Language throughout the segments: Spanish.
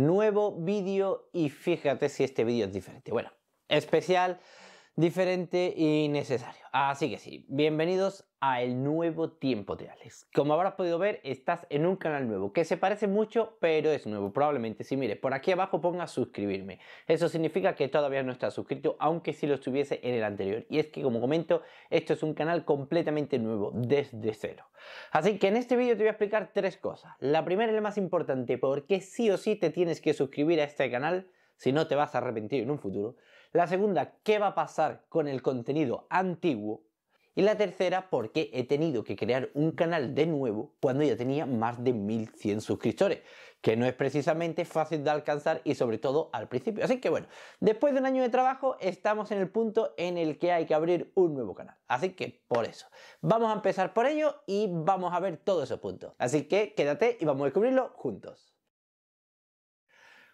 nuevo vídeo y fíjate si este vídeo es diferente. Bueno, especial diferente y necesario. Así que sí, bienvenidos a el nuevo tiempo de Alex. Como habrás podido ver, estás en un canal nuevo que se parece mucho, pero es nuevo. Probablemente si mire, por aquí abajo ponga suscribirme. Eso significa que todavía no estás suscrito, aunque si lo estuviese en el anterior. Y es que, como comento, esto es un canal completamente nuevo, desde cero. Así que en este vídeo te voy a explicar tres cosas. La primera es la más importante, porque sí o sí te tienes que suscribir a este canal, si no te vas a arrepentir en un futuro. La segunda, ¿qué va a pasar con el contenido antiguo? Y la tercera, ¿por qué he tenido que crear un canal de nuevo cuando ya tenía más de 1100 suscriptores? Que no es precisamente fácil de alcanzar y sobre todo al principio. Así que bueno, después de un año de trabajo estamos en el punto en el que hay que abrir un nuevo canal. Así que por eso, vamos a empezar por ello y vamos a ver todos esos puntos. Así que quédate y vamos a descubrirlo juntos.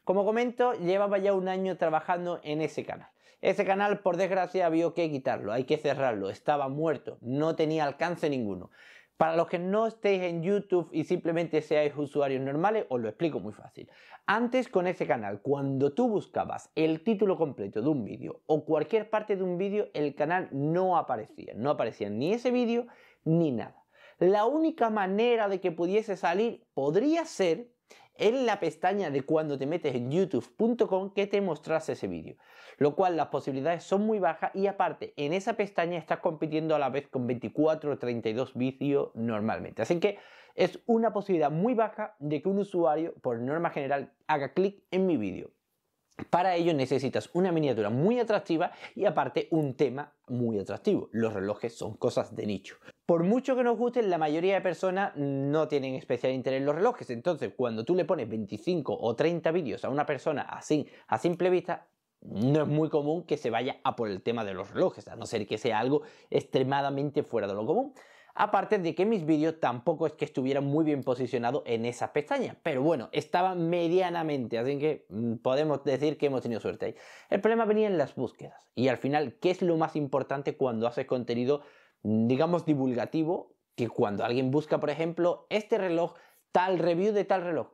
Como comento, llevaba ya un año trabajando en ese canal. Ese canal, por desgracia, había que quitarlo, hay que cerrarlo, estaba muerto, no tenía alcance ninguno. Para los que no estéis en YouTube y simplemente seáis usuarios normales, os lo explico muy fácil. Antes con ese canal, cuando tú buscabas el título completo de un vídeo o cualquier parte de un vídeo, el canal no aparecía. No aparecía ni ese vídeo ni nada. La única manera de que pudiese salir podría ser en la pestaña de cuando te metes en youtube.com que te mostrase ese vídeo. Lo cual las posibilidades son muy bajas y aparte en esa pestaña estás compitiendo a la vez con 24 o 32 vídeos normalmente. Así que es una posibilidad muy baja de que un usuario por norma general haga clic en mi vídeo. Para ello necesitas una miniatura muy atractiva y aparte un tema muy atractivo. Los relojes son cosas de nicho. Por mucho que nos gusten, la mayoría de personas no tienen especial interés en los relojes. Entonces, cuando tú le pones 25 o 30 vídeos a una persona así, a simple vista, no es muy común que se vaya a por el tema de los relojes, a no ser que sea algo extremadamente fuera de lo común. Aparte de que mis vídeos tampoco es que estuvieran muy bien posicionados en esa pestaña, pero bueno, estaba medianamente, así que mm, podemos decir que hemos tenido suerte ahí. El problema venía en las búsquedas y al final, ¿qué es lo más importante cuando haces contenido, mm, digamos, divulgativo? Que cuando alguien busca, por ejemplo, este reloj, tal review de tal reloj,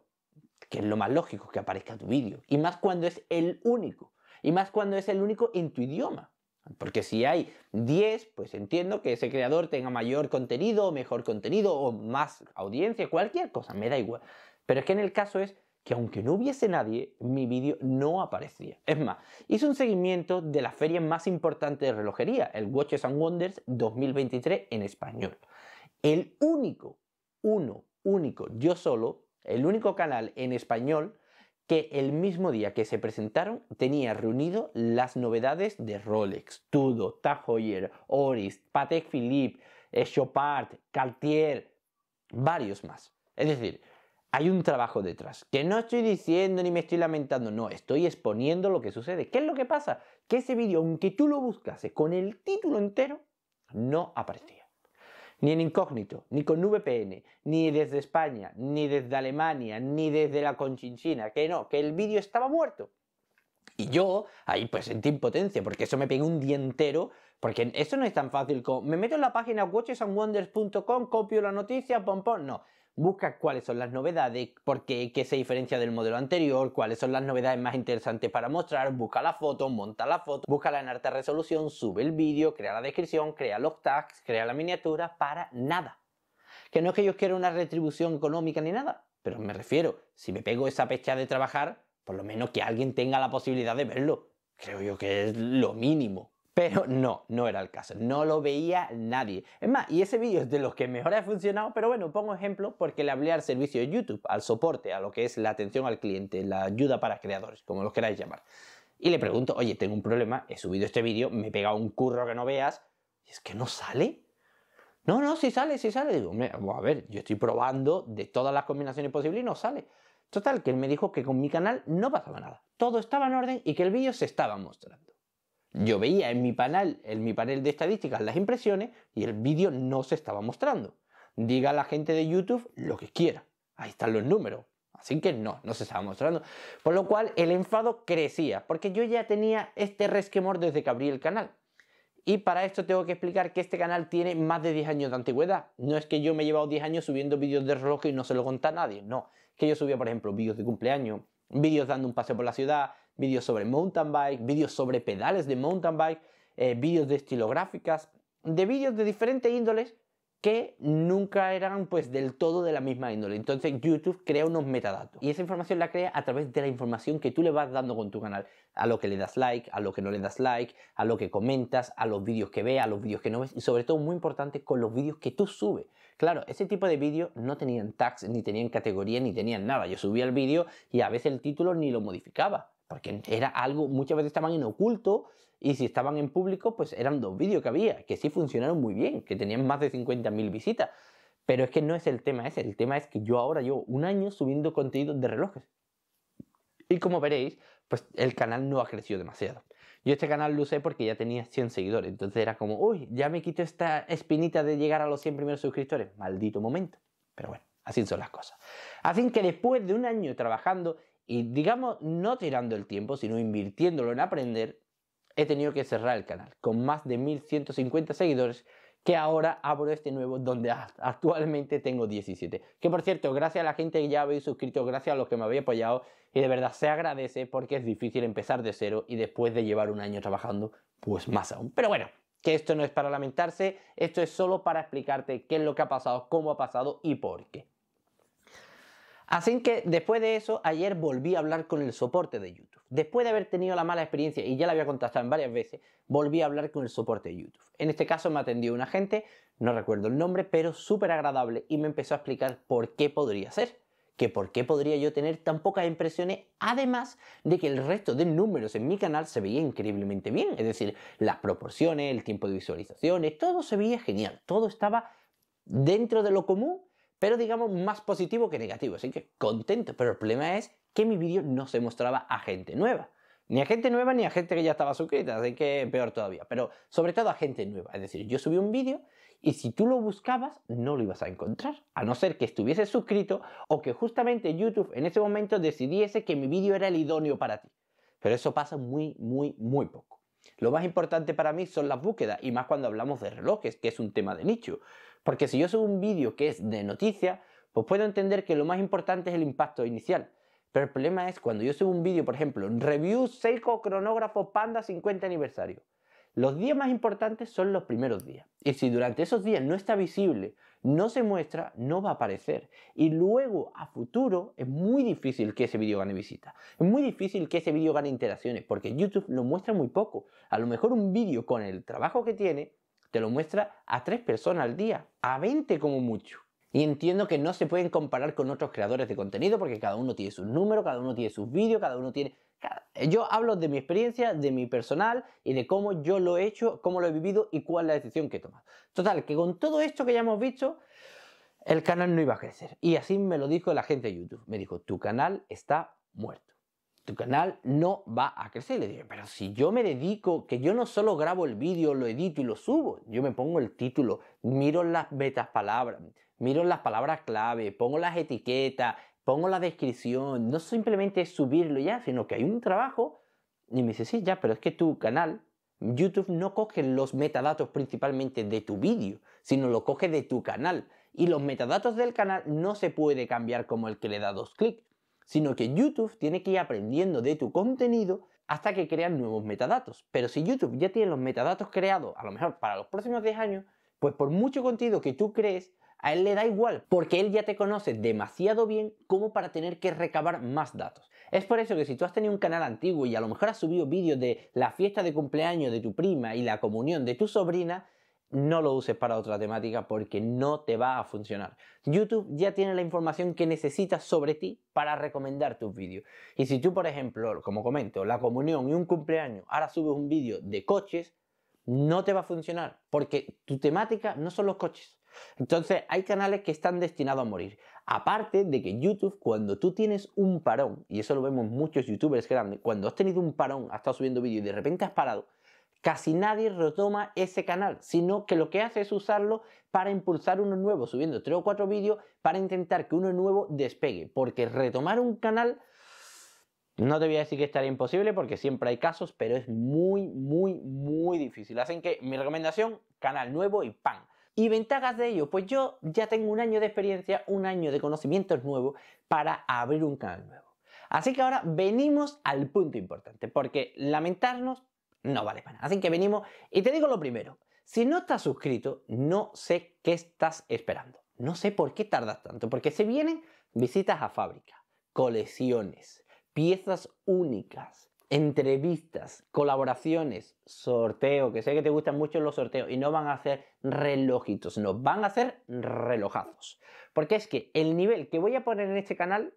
que es lo más lógico que aparezca tu vídeo, y más cuando es el único, y más cuando es el único en tu idioma. Porque si hay 10, pues entiendo que ese creador tenga mayor contenido, mejor contenido o más audiencia, cualquier cosa, me da igual. Pero es que en el caso es que aunque no hubiese nadie, mi vídeo no aparecía. Es más, hice un seguimiento de la feria más importante de relojería, el Watches and Wonders 2023 en español. El único, uno, único, yo solo, el único canal en español que el mismo día que se presentaron tenía reunido las novedades de Rolex, Tudo, Tag Heuer, Oris, Patek Philippe, eh, Chopard, Cartier, varios más. Es decir, hay un trabajo detrás. Que no estoy diciendo ni me estoy lamentando, no, estoy exponiendo lo que sucede. ¿Qué es lo que pasa? Que ese vídeo, aunque tú lo buscase con el título entero, no aparecía ni en incógnito, ni con VPN, ni desde España, ni desde Alemania, ni desde la Conchinchina, que no, que el vídeo estaba muerto. Y yo ahí pues sentí impotencia, porque eso me pegó un día entero, porque eso no es tan fácil como me meto en la página watchesandwonders.com, copio la noticia, pom pom, no busca cuáles son las novedades, por qué, qué se diferencia del modelo anterior, cuáles son las novedades más interesantes para mostrar, busca la foto, monta la foto, búscala en alta resolución, sube el vídeo, crea la descripción, crea los tags, crea la miniatura, para nada. Que no es que yo quiera una retribución económica ni nada, pero me refiero, si me pego esa pecha de trabajar, por lo menos que alguien tenga la posibilidad de verlo. Creo yo que es lo mínimo. Pero no, no era el caso, no lo veía nadie. Es más, y ese vídeo es de los que mejor ha funcionado, pero bueno, pongo ejemplo porque le hablé al servicio de YouTube, al soporte, a lo que es la atención al cliente, la ayuda para creadores, como los queráis llamar. Y le pregunto, oye, tengo un problema, he subido este vídeo, me he pegado un curro que no veas, y es que no sale. No, no, si sale, si sale. Digo, a ver, yo estoy probando de todas las combinaciones posibles y no sale. Total, que él me dijo que con mi canal no pasaba nada, todo estaba en orden y que el vídeo se estaba mostrando. Yo veía en mi panel, en mi panel de estadísticas las impresiones y el vídeo no se estaba mostrando. Diga a la gente de YouTube lo que quiera. Ahí están los números. Así que no, no se estaba mostrando. Por lo cual el enfado crecía, porque yo ya tenía este resquemor desde que abrí el canal. Y para esto tengo que explicar que este canal tiene más de 10 años de antigüedad. No es que yo me he llevado 10 años subiendo vídeos de reloj y no se lo conté nadie. No, es que yo subía, por ejemplo, vídeos de cumpleaños, vídeos dando un paseo por la ciudad, vídeos sobre mountain bike, vídeos sobre pedales de mountain bike, eh, vídeos de estilográficas, de vídeos de diferentes índoles que nunca eran pues del todo de la misma índole. Entonces YouTube crea unos metadatos y esa información la crea a través de la información que tú le vas dando con tu canal, a lo que le das like, a lo que no le das like, a lo que comentas, a los vídeos que ve, a los vídeos que no ves y sobre todo muy importante con los vídeos que tú subes. Claro, ese tipo de vídeos no tenían tags, ni tenían categoría, ni tenían nada. Yo subía el vídeo y a veces el título ni lo modificaba porque era algo, muchas veces estaban en oculto y si estaban en público, pues eran dos vídeos que había, que sí funcionaron muy bien, que tenían más de 50.000 visitas. Pero es que no es el tema ese, el tema es que yo ahora llevo un año subiendo contenido de relojes. Y como veréis, pues el canal no ha crecido demasiado. Yo este canal lo usé porque ya tenía 100 seguidores, entonces era como, uy, ya me quito esta espinita de llegar a los 100 primeros suscriptores. Maldito momento. Pero bueno, así son las cosas. Así que después de un año trabajando y digamos no tirando el tiempo, sino invirtiéndolo en aprender, he tenido que cerrar el canal con más de 1150 seguidores que ahora abro este nuevo donde actualmente tengo 17. Que por cierto, gracias a la gente que ya habéis suscrito, gracias a los que me habéis apoyado y de verdad se agradece porque es difícil empezar de cero y después de llevar un año trabajando, pues más aún. Pero bueno, que esto no es para lamentarse, esto es solo para explicarte qué es lo que ha pasado, cómo ha pasado y por qué. Así que después de eso, ayer volví a hablar con el soporte de YouTube. Después de haber tenido la mala experiencia, y ya la había contestado en varias veces, volví a hablar con el soporte de YouTube. En este caso me atendió un agente, no recuerdo el nombre, pero súper agradable y me empezó a explicar por qué podría ser. Que por qué podría yo tener tan pocas impresiones, además de que el resto de números en mi canal se veía increíblemente bien. Es decir, las proporciones, el tiempo de visualizaciones, todo se veía genial, todo estaba dentro de lo común pero digamos más positivo que negativo, así que contento, pero el problema es que mi vídeo no se mostraba a gente nueva. Ni a gente nueva ni a gente que ya estaba suscrita, así que peor todavía, pero sobre todo a gente nueva. Es decir, yo subí un vídeo y si tú lo buscabas no lo ibas a encontrar, a no ser que estuvieses suscrito o que justamente YouTube en ese momento decidiese que mi vídeo era el idóneo para ti. Pero eso pasa muy, muy, muy poco. Lo más importante para mí son las búsquedas, y más cuando hablamos de relojes, que es un tema de nicho. Porque si yo subo un vídeo que es de noticia, pues puedo entender que lo más importante es el impacto inicial. Pero el problema es cuando yo subo un vídeo, por ejemplo, review Seiko cronógrafo Panda 50 aniversario. Los días más importantes son los primeros días. Y si durante esos días no está visible, no se muestra, no va a aparecer. Y luego, a futuro, es muy difícil que ese vídeo gane visitas. Es muy difícil que ese vídeo gane interacciones, porque YouTube lo muestra muy poco. A lo mejor un vídeo con el trabajo que tiene te lo muestra a tres personas al día, a 20 como mucho. Y entiendo que no se pueden comparar con otros creadores de contenido porque cada uno tiene sus números, cada uno tiene sus vídeos, cada uno tiene... Yo hablo de mi experiencia, de mi personal y de cómo yo lo he hecho, cómo lo he vivido y cuál es la decisión que he tomado. Total, que con todo esto que ya hemos visto, el canal no iba a crecer. Y así me lo dijo la gente de YouTube. Me dijo, tu canal está muerto tu canal no va a crecer. Le digo, pero si yo me dedico, que yo no solo grabo el vídeo, lo edito y lo subo, yo me pongo el título, miro las betas palabras, miro las palabras clave, pongo las etiquetas, pongo la descripción, no simplemente subirlo ya, sino que hay un trabajo. Y me dice, sí, ya, pero es que tu canal, YouTube no coge los metadatos principalmente de tu vídeo, sino lo coge de tu canal. Y los metadatos del canal no se puede cambiar como el que le da dos clics sino que YouTube tiene que ir aprendiendo de tu contenido hasta que crean nuevos metadatos. Pero si YouTube ya tiene los metadatos creados, a lo mejor para los próximos 10 años, pues por mucho contenido que tú crees, a él le da igual, porque él ya te conoce demasiado bien como para tener que recabar más datos. Es por eso que si tú has tenido un canal antiguo y a lo mejor has subido vídeos de la fiesta de cumpleaños de tu prima y la comunión de tu sobrina, no lo uses para otra temática porque no te va a funcionar. YouTube ya tiene la información que necesitas sobre ti para recomendar tus vídeos. Y si tú, por ejemplo, como comento, la comunión y un cumpleaños, ahora subes un vídeo de coches, no te va a funcionar porque tu temática no son los coches. Entonces hay canales que están destinados a morir. Aparte de que YouTube, cuando tú tienes un parón, y eso lo vemos muchos youtubers grandes, cuando has tenido un parón, has estado subiendo vídeos y de repente has parado, Casi nadie retoma ese canal, sino que lo que hace es usarlo para impulsar uno nuevo, subiendo tres o cuatro vídeos para intentar que uno nuevo despegue, porque retomar un canal no te voy a decir que estaría imposible porque siempre hay casos, pero es muy, muy, muy difícil. Hacen que mi recomendación, canal nuevo y pan. ¿Y ventajas de ello? Pues yo ya tengo un año de experiencia, un año de conocimientos nuevos para abrir un canal nuevo. Así que ahora venimos al punto importante, porque lamentarnos no vale para nada. Así que venimos y te digo lo primero. Si no estás suscrito, no sé qué estás esperando. No sé por qué tardas tanto, porque se vienen visitas a fábrica, colecciones, piezas únicas, entrevistas, colaboraciones, sorteos, que sé que te gustan mucho los sorteos y no van a hacer relojitos, no, van a ser relojazos. Porque es que el nivel que voy a poner en este canal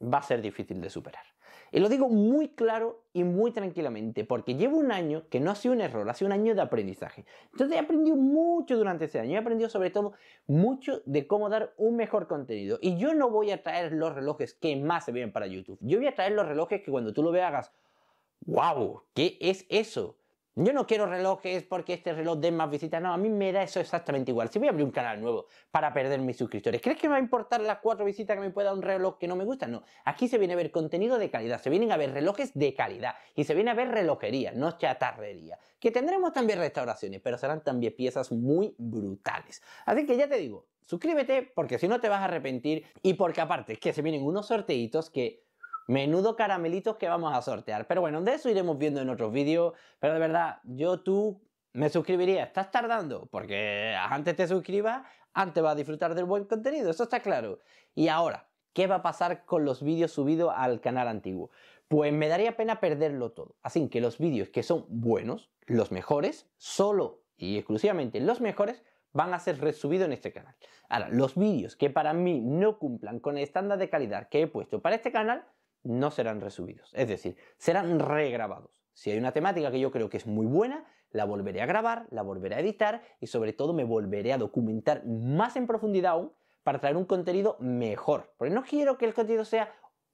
va a ser difícil de superar. Y lo digo muy claro y muy tranquilamente, porque llevo un año que no ha sido un error, ha sido un año de aprendizaje. Entonces he aprendido mucho durante ese año, he aprendido sobre todo mucho de cómo dar un mejor contenido. Y yo no voy a traer los relojes que más se ven para YouTube. Yo voy a traer los relojes que cuando tú lo veas hagas, wow, ¿qué es eso? Yo no quiero relojes porque este reloj dé más visitas. No, a mí me da eso exactamente igual. Si voy a abrir un canal nuevo para perder mis suscriptores, ¿crees que me va a importar las cuatro visitas que me pueda un reloj que no me gusta? No. Aquí se viene a ver contenido de calidad, se vienen a ver relojes de calidad y se viene a ver relojería, no chatarrería. Que tendremos también restauraciones, pero serán también piezas muy brutales. Así que ya te digo, suscríbete porque si no te vas a arrepentir y porque aparte es que se vienen unos sorteitos que Menudo caramelitos que vamos a sortear. Pero bueno, de eso iremos viendo en otros vídeos. Pero de verdad, yo tú me suscribiría. ¿Estás tardando? Porque antes te suscribas, antes vas a disfrutar del buen contenido. Eso está claro. Y ahora, ¿qué va a pasar con los vídeos subidos al canal antiguo? Pues me daría pena perderlo todo. Así que los vídeos que son buenos, los mejores, solo y exclusivamente los mejores, van a ser resubidos en este canal. Ahora, los vídeos que para mí no cumplan con el estándar de calidad que he puesto para este canal, no serán resubidos, es decir, serán regrabados. Si hay una temática que yo creo que es muy buena, la volveré a grabar, la volveré a editar y sobre todo me volveré a documentar más en profundidad aún para traer un contenido mejor. Porque no quiero que el contenido sea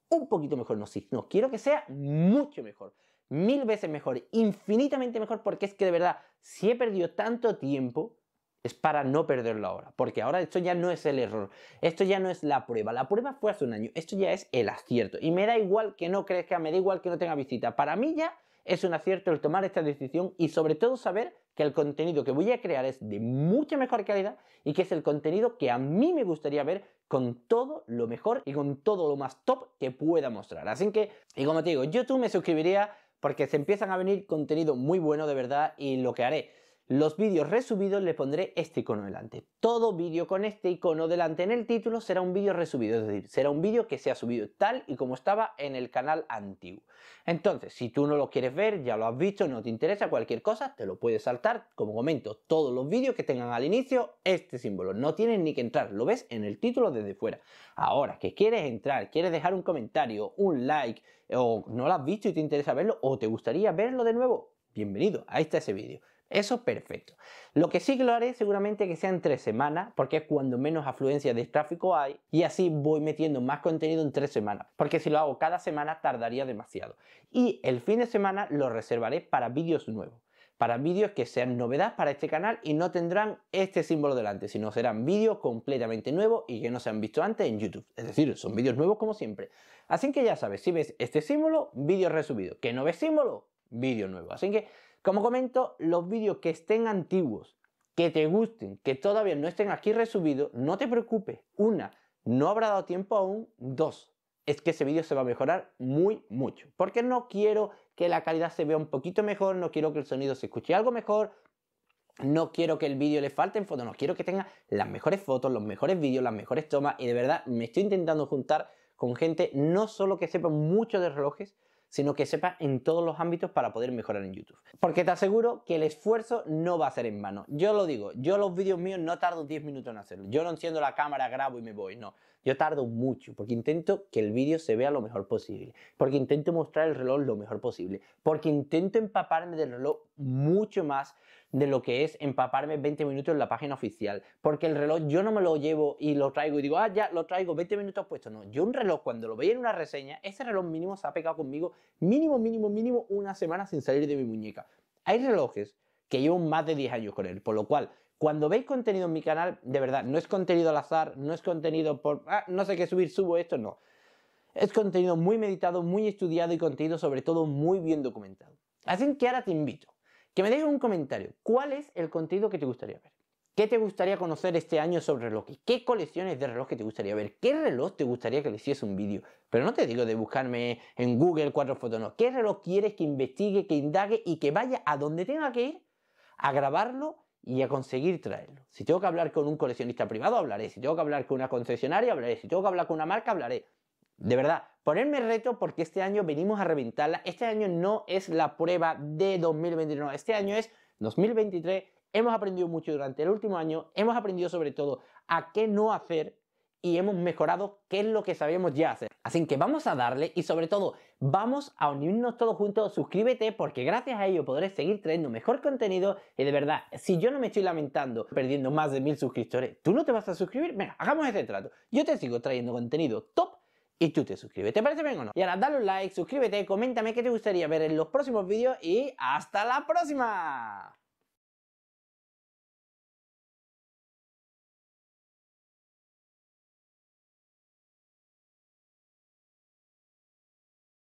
un poquito mejor, no, sí. no, quiero que sea mucho mejor, mil veces mejor, infinitamente mejor, porque es que de verdad, si he perdido tanto tiempo, es para no perderlo ahora, porque ahora esto ya no es el error, esto ya no es la prueba, la prueba fue hace un año, esto ya es el acierto. Y me da igual que no crezca, me da igual que no tenga visita, para mí ya es un acierto el tomar esta decisión y sobre todo saber que el contenido que voy a crear es de mucha mejor calidad y que es el contenido que a mí me gustaría ver con todo lo mejor y con todo lo más top que pueda mostrar. Así que, y como te digo, YouTube me suscribiría porque se empiezan a venir contenido muy bueno de verdad y lo que haré los vídeos resubidos le pondré este icono delante. Todo vídeo con este icono delante en el título será un vídeo resubido, es decir, será un vídeo que se ha subido tal y como estaba en el canal antiguo. Entonces, si tú no lo quieres ver, ya lo has visto, no te interesa cualquier cosa, te lo puedes saltar. Como comento, todos los vídeos que tengan al inicio este símbolo, no tienen ni que entrar, lo ves en el título desde fuera. Ahora, que quieres entrar, quieres dejar un comentario, un like, o no lo has visto y te interesa verlo, o te gustaría verlo de nuevo, bienvenido, ahí está ese vídeo. Eso perfecto. Lo que sí que lo haré seguramente que sea en tres semanas, porque es cuando menos afluencia de tráfico hay, y así voy metiendo más contenido en tres semanas, porque si lo hago cada semana tardaría demasiado. Y el fin de semana lo reservaré para vídeos nuevos para vídeos que sean novedad para este canal y no tendrán este símbolo delante, sino serán vídeos completamente nuevos y que no se han visto antes en YouTube. Es decir, son vídeos nuevos como siempre. Así que ya sabes, si ves este símbolo, vídeo resumido. Que no ves símbolo, vídeo nuevo. Así que como comento, los vídeos que estén antiguos, que te gusten, que todavía no estén aquí resubidos, no te preocupes. Una, no habrá dado tiempo aún. Dos, es que ese vídeo se va a mejorar muy mucho. Porque no quiero que la calidad se vea un poquito mejor, no quiero que el sonido se escuche algo mejor, no quiero que el vídeo le falte en fotos, no quiero que tenga las mejores fotos, los mejores vídeos, las mejores tomas. Y de verdad me estoy intentando juntar con gente no solo que sepa mucho de relojes, sino que sepas en todos los ámbitos para poder mejorar en YouTube. Porque te aseguro que el esfuerzo no va a ser en vano. Yo lo digo, yo los vídeos míos no tardo 10 minutos en hacerlo. Yo no enciendo la cámara, grabo y me voy, no. Yo tardo mucho porque intento que el vídeo se vea lo mejor posible, porque intento mostrar el reloj lo mejor posible, porque intento empaparme del reloj mucho más de lo que es empaparme 20 minutos en la página oficial, porque el reloj yo no me lo llevo y lo traigo y digo, ah, ya lo traigo 20 minutos puesto, no, yo un reloj cuando lo veía en una reseña, ese reloj mínimo se ha pegado conmigo mínimo, mínimo, mínimo una semana sin salir de mi muñeca. Hay relojes que llevo más de 10 años con él, por lo cual cuando veis contenido en mi canal, de verdad, no es contenido al azar, no es contenido por, ah, no sé qué subir, subo esto, no. Es contenido muy meditado, muy estudiado y contenido sobre todo muy bien documentado. Así que ahora te invito que me dejes un comentario. ¿Cuál es el contenido que te gustaría ver? ¿Qué te gustaría conocer este año sobre relojes? ¿Qué colecciones de relojes te gustaría ver? ¿Qué reloj te gustaría que le hiciese un vídeo? Pero no te digo de buscarme en Google cuatro fotos, no. ¿Qué reloj quieres que investigue, que indague y que vaya a donde tenga que ir a grabarlo y a conseguir traerlo. Si tengo que hablar con un coleccionista privado, hablaré. Si tengo que hablar con una concesionaria, hablaré. Si tengo que hablar con una marca, hablaré. De verdad, ponerme reto porque este año venimos a reventarla. Este año no es la prueba de 2021 Este año es 2023. Hemos aprendido mucho durante el último año. Hemos aprendido sobre todo a qué no hacer y hemos mejorado qué es lo que sabíamos ya hacer. Así que vamos a darle y sobre todo vamos a unirnos todos juntos. Suscríbete porque gracias a ello podré seguir trayendo mejor contenido y de verdad, si yo no me estoy lamentando perdiendo más de mil suscriptores, ¿tú no te vas a suscribir? Venga, hagamos este trato. Yo te sigo trayendo contenido top y tú te suscribes. ¿Te parece bien o no? Y ahora dale un like, suscríbete, coméntame qué te gustaría ver en los próximos vídeos y hasta la próxima.